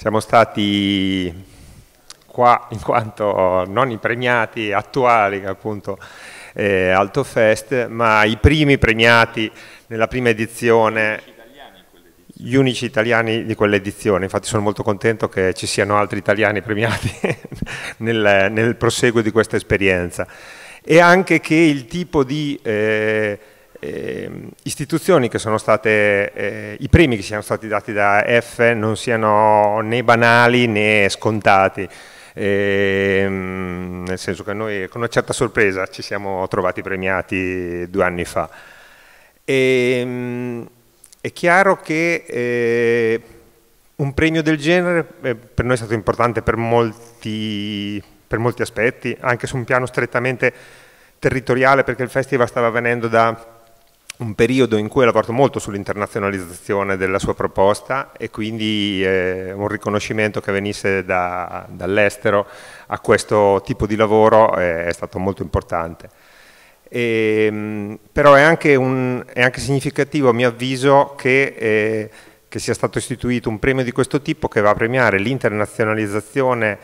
Siamo stati qua in quanto non i premiati attuali, appunto eh, Alto Fest, ma i primi premiati nella prima edizione, gli unici italiani di quell'edizione, infatti sono molto contento che ci siano altri italiani premiati nel, nel proseguo di questa esperienza e anche che il tipo di... Eh, eh, istituzioni che sono state, eh, i primi che siano stati dati da F non siano né banali né scontati. E, ehm, nel senso che noi con una certa sorpresa ci siamo trovati premiati due anni fa. E, ehm, è chiaro che eh, un premio del genere eh, per noi è stato importante per molti, per molti aspetti, anche su un piano strettamente territoriale, perché il festival stava venendo da un periodo in cui ha lavorato molto sull'internazionalizzazione della sua proposta e quindi eh, un riconoscimento che venisse da, dall'estero a questo tipo di lavoro eh, è stato molto importante. E, ehm, però è anche, un, è anche, significativo, a mio avviso, che, eh, che sia stato istituito un premio di questo tipo che va a premiare l'internazionalizzazione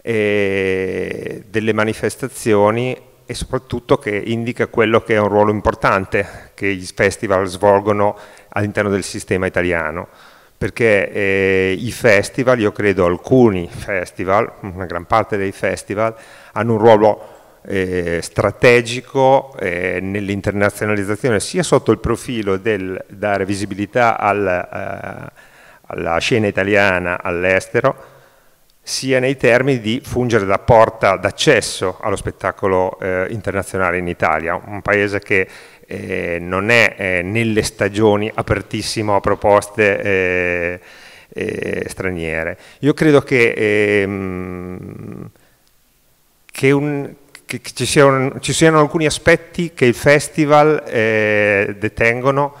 eh, delle manifestazioni e soprattutto che indica quello che è un ruolo importante che i festival svolgono all'interno del sistema italiano perché eh, i festival, io credo alcuni festival, una gran parte dei festival, hanno un ruolo eh, strategico eh, nell'internazionalizzazione sia sotto il profilo del dare visibilità al, eh, alla scena italiana all'estero, sia nei termini di fungere da porta d'accesso allo spettacolo eh, internazionale in Italia, un paese che eh, non è eh, nelle stagioni apertissimo a proposte eh, eh, straniere. Io credo che, mh, ehm, che, un, che ci, siano, ci, siano, alcuni aspetti che il festival eh, detengono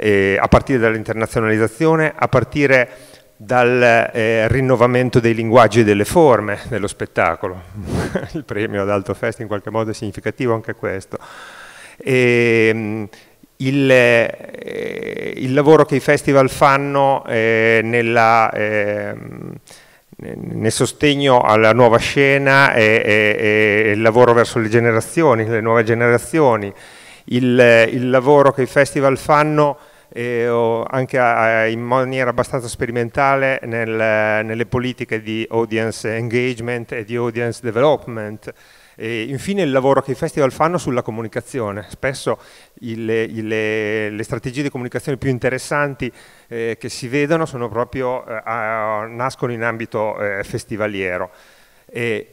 a partire dall'internazionalizzazione, a partire dal eh, rinnovamento dei linguaggi e delle forme dello spettacolo. Il premio ad Alto Fest in qualche modo è significativo anche questo. E, ehm, il, eh, il, lavoro che i festival fanno eh, nella, ehm, nel sostegno alla nuova scena e il lavoro verso le generazioni, le nuove generazioni, il, eh, il lavoro che i festival fanno anche a, in maniera abbastanza sperimentale nel, nelle politiche di audience engagement e di audience development. E infine il lavoro che i festival fanno sulla comunicazione. Spesso il, il, le strategie di comunicazione più interessanti eh, che si vedono sono proprio, eh, nascono in ambito eh, festivaliero. E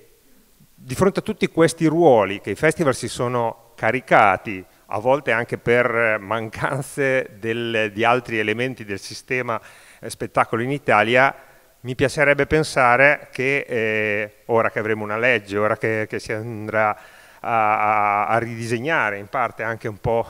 di fronte a tutti questi ruoli che i festival si sono caricati a volte anche per eh, mancanze del, di altri elementi del sistema eh, spettacolo in Italia, mi piacerebbe pensare che eh, ora che avremo una legge, ora che, che si andrà a, a, ridisegnare in parte anche un po'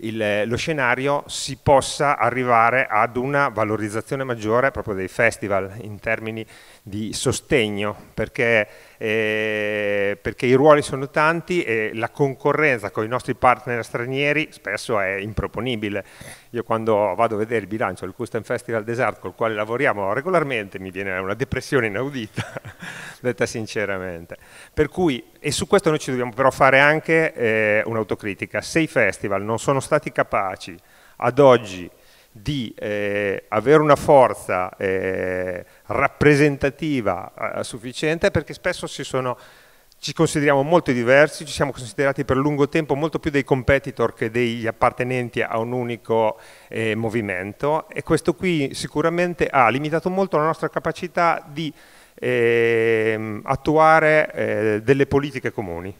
il, lo scenario, si possa arrivare ad una valorizzazione maggiore proprio dei festival in termini di sostegno, perché eh, perché i ruoli sono tanti e la concorrenza con i nostri partner stranieri spesso è improponibile. Io quando vado a vedere il bilancio del Custom Festival Desert col quale lavoriamo regolarmente mi viene una depressione inaudita, detta sinceramente. Per cui, e su questo noi ci dobbiamo però fare anche eh, un'autocritica. Se i festival non sono stati capaci ad oggi di eh, avere una forza eh, rappresentativa eh, sufficiente perché spesso si sono ci consideriamo molto diversi, ci siamo considerati per lungo tempo molto più dei competitor che degli appartenenti a un unico eh, movimento e questo qui sicuramente ha limitato molto la nostra capacità di eh, attuare eh, delle politiche comuni.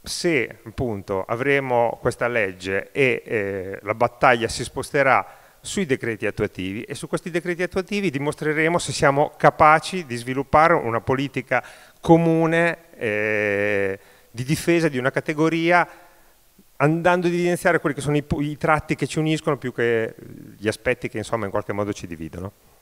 se appunto avremo questa legge e eh, la battaglia si sposterà sui decreti attuativi e su questi decreti attuativi dimostreremo se siamo capaci di sviluppare una politica comune eh, di difesa di una categoria andando ad evidenziare quelli che sono i, i tratti che ci uniscono più che gli aspetti che insomma in qualche modo ci dividono.